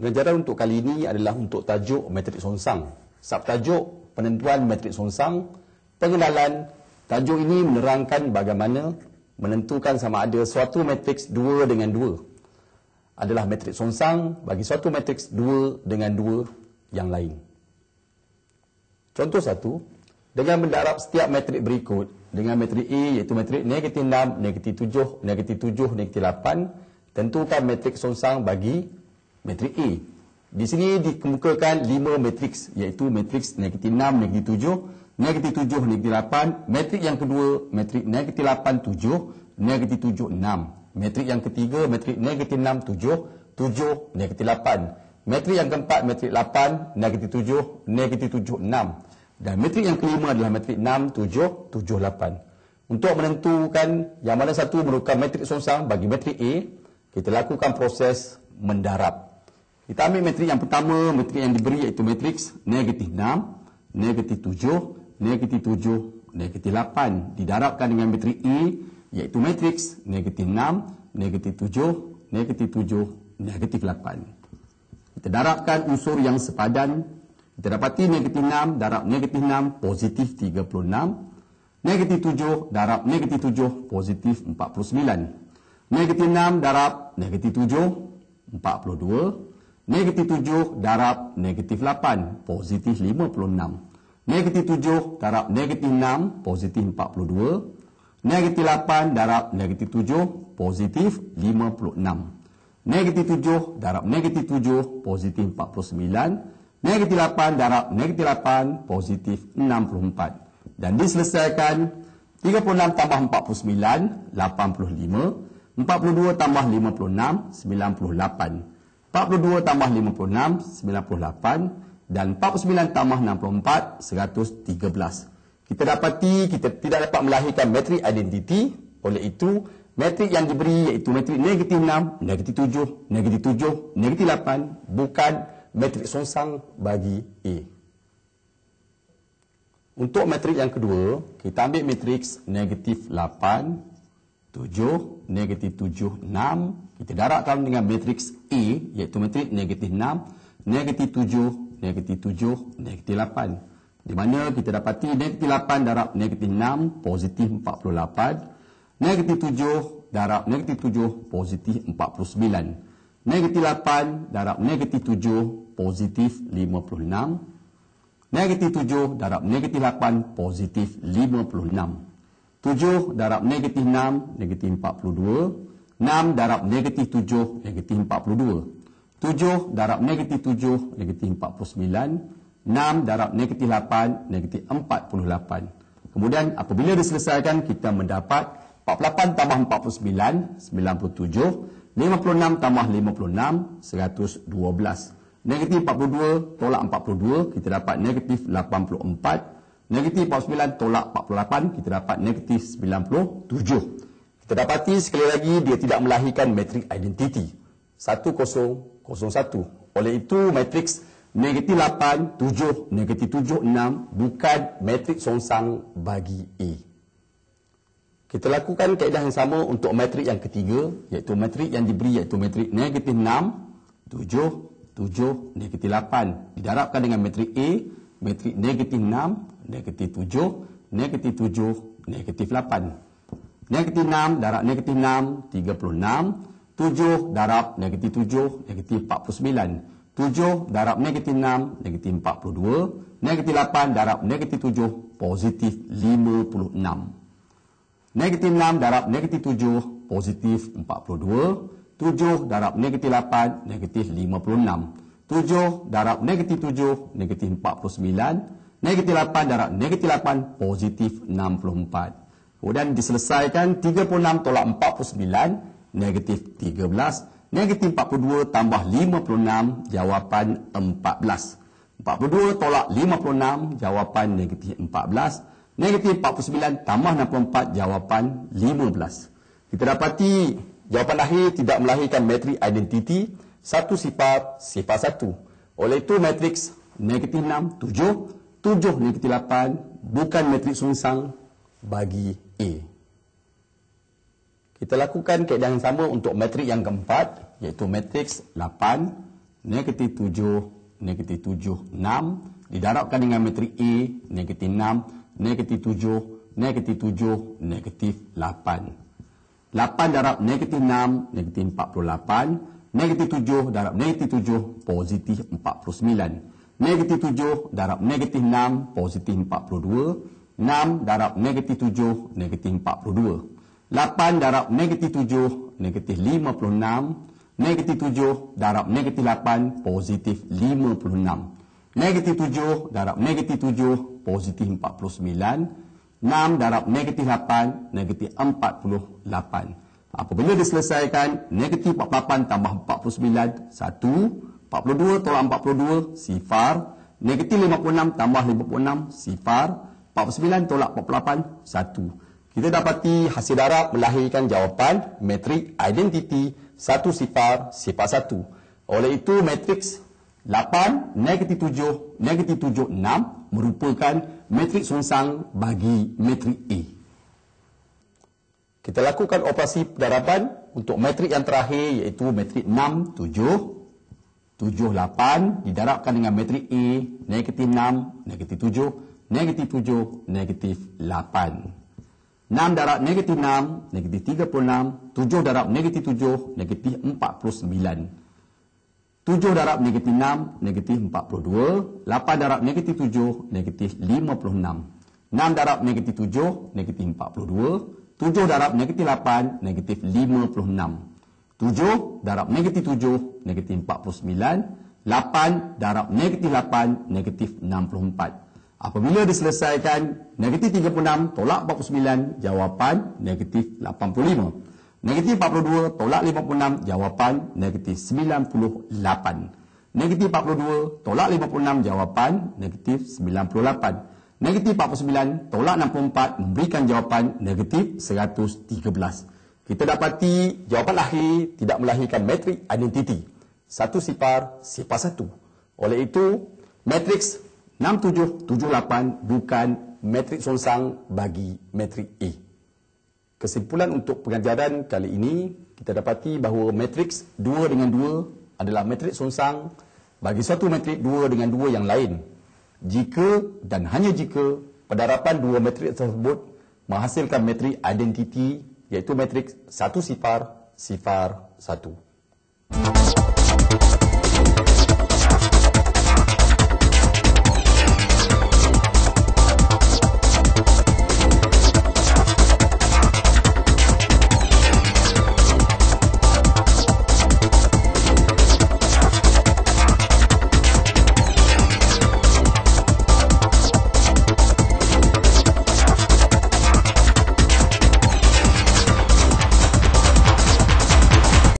Pengajaran untuk kali ini adalah untuk tajuk matriks sonsang. Subtajuk penentuan matriks sonsang, pengenalan tajuk ini menerangkan bagaimana menentukan sama ada suatu matriks 2 dengan 2 adalah matriks sonsang bagi suatu matriks 2 dengan 2 yang lain. Contoh satu, dengan mendarab setiap matriks berikut dengan matriks A iaitu matriks negatif 6, negatif 7, negatif 7, negatif 8, tentukan matriks sonsang bagi matrik A. Di sini dikemukakan 5 matrix iaitu matrix negatif 6, negatif 7, negatif 7, negatif 8, matrix yang kedua matrix negatif 8, 7, negatif 7, 6. Matrix yang ketiga matrix negatif 6, 7, 7, negatif 8. Matrix yang keempat matrix 8, negatif 7, negatif 7, 6. Dan matrix yang kelima adalah matrix 6, 7, 7, 8. Untuk menentukan yang mana satu merupakan matrix sosial bagi matrix A, kita lakukan proses mendarab. Kita ambil matrik yang pertama, matrik yang diberi iaitu matrik negatif 6, negatif 7, negatif 7, negatif 8. Didarabkan dengan matrik E iaitu matrik negatif 6, negatif 7, negatif 7, negatif 8. Kita darabkan unsur yang sepadan. Kita dapati negatif 6, darab negatif 6, positif 36. Negatif 7, darab negatif 7, positif 49. Negatif 6, darab negatif 7, 42 negatif 7 darab negatif 8 positif 56 negatif 7 darab negatif 6 positif 42 negatif 8 darab negatif 7 positif 56 negatif 7 darab negatif 7 positif 49 negatif 8 darab negatif 8 positif 64 dan diselesaikan 36 tambah 49 85 42 tambah 56 98 42 tambah 56, 98 dan 49 tambah 64, 113. Kita dapati kita tidak dapat melahirkan matrik identiti. Oleh itu, matrik yang diberi iaitu matrik negatif 6, negatif 7, negatif 7, negatif 8 bukan matrik sonsang bagi A. Untuk matrik yang kedua, kita ambil matriks negatif tujuh, negatif tujuh, enam. Kita darabkan dengan matriks E, iaitu matriks negatif enam, negatif tujuh, negatif tujuh, negatif lapan. Di mana kita dapati negatif lapan darab negatif enam, positif empat puluh lapan. Negatif tujuh darab negatif tujuh, positif empat puluh sembilan. Negatif lapan darab negatif tujuh, positif lima puluh enam. Negatif tujuh darab negatif lapan, positif lima puluh enam. 7 darab negatif 6, negatif 42. 6 darab negatif 7, negatif 42. 7 darab negatif 7, negatif 49. 6 darab negatif 8, negatif 48. Kemudian apabila diselesaikan, kita mendapat 48 tambah 49, 97. 56 tambah 56, 112. Negatif 42, tolak 42, kita dapat negatif 84. 84. Negatif 49 tolak 48, kita dapat negatif 97. Kita dapati sekali lagi dia tidak melahirkan identiti matrix identity. 1001. Oleh itu, matrix negatif 8, 7, negatif 7, 6 bukan matrix songsang bagi A. Kita lakukan kaedah yang sama untuk matrik yang ketiga iaitu matrik yang diberi iaitu matrik negatif 6, 7, 7, negatif 8. Didarabkan dengan matrik A, matrik negatif negatif 7, negatif 7, negatif 8. Negatif 6, darab negatif 6, 36. 7, darab negatif 7, negatif 49. 7, darab negatif 6, negatif 42. Negatif 8, darab negatif 7, positif 56. Negatif 6, darab negatif 7, positif 42. 7, darab negatif 8, negatif 56. 7, darab negatif 7, negatif 49 negatif 8 darab negatif 8 positif 64. Kemudian diselesaikan 36 tolak 49 negatif 13 negatif 42 tambah 56 jawapan 14. 42 tolak 56 jawapan negatif 14 negatif 49 tambah 64 jawapan 15. Kita dapati jawapan akhir tidak melahirkan matrik identiti satu sifat sifat satu. Oleh itu matriks negatif 6, 7, tujuh negatif lapan, bukan matriks sungsang bagi A. Kita lakukan keadaan yang sama untuk matriks yang keempat, iaitu matriks lapan, negatif tujuh, negatif tujuh, enam, didarabkan dengan matriks A, negatif enam, negatif tujuh, negatif tujuh, negatif lapan. Lapan darab negatif enam, negatif empat puluh lapan, negatif tujuh darab negatif tujuh, positif empat puluh sembilan negatif 7 darab negatif 6 positif 42 6 darab negatif 7 negatif 42 8 darab negatif 7 negatif 56 negatif 7 darab negatif 8 positif 56 negatif 7 darab negatif 7 positif 49 6 darab negatif 8 negatif 48 Apabila diselesaikan, negatif 48 tambah 49, satu. 42 tolak 42, sifar. Negatif 56 tambah 56, sifar. 49 tolak 48, satu. Kita dapati hasil darab melahirkan jawapan matrik identiti satu sifar, sifar satu. Oleh itu, matriks 8, negatif 7, negatif 7, 6 merupakan matriks sungsang bagi matriks A. Kita lakukan operasi darapan untuk matriks yang terakhir iaitu matriks 6, 7, 78 didarabkan dengan matrik A, negatif 6, negatif 7, negatif 7, negatif 8. 6 darab negatif 6, negatif 36, 7 darab negatif 7, negatif 49. 7 darab negatif 6, negatif 42, 8 darab negatif 7, negatif 56. 6 darab negatif 7, negatif 42, 7 darab negatif 8, negatif 56. 7 darab negatif 7, negatif 49. 8 darab negatif 8, negatif 64. Apabila diselesaikan, negatif 36 tolak 49, jawapan negatif 85. Negatif 42 tolak 56, jawapan negatif 98. Negatif 42 tolak 56, jawapan negatif 98. Negatif 49 tolak 64 memberikan jawapan negatif 113. 113 kita dapati jawapan akhir tidak melahirkan matrik identiti. Satu sipar, sipar satu. Oleh itu, matriks 6778 bukan matriks sonsang bagi matriks A. Kesimpulan untuk pengajaran kali ini, kita dapati bahawa matriks 2 dengan 2 adalah matriks sonsang bagi satu matriks 2 dengan 2 yang lain. Jika dan hanya jika pendarapan dua matriks tersebut menghasilkan matriks identiti iaitu matriks satu sifar sifar satu.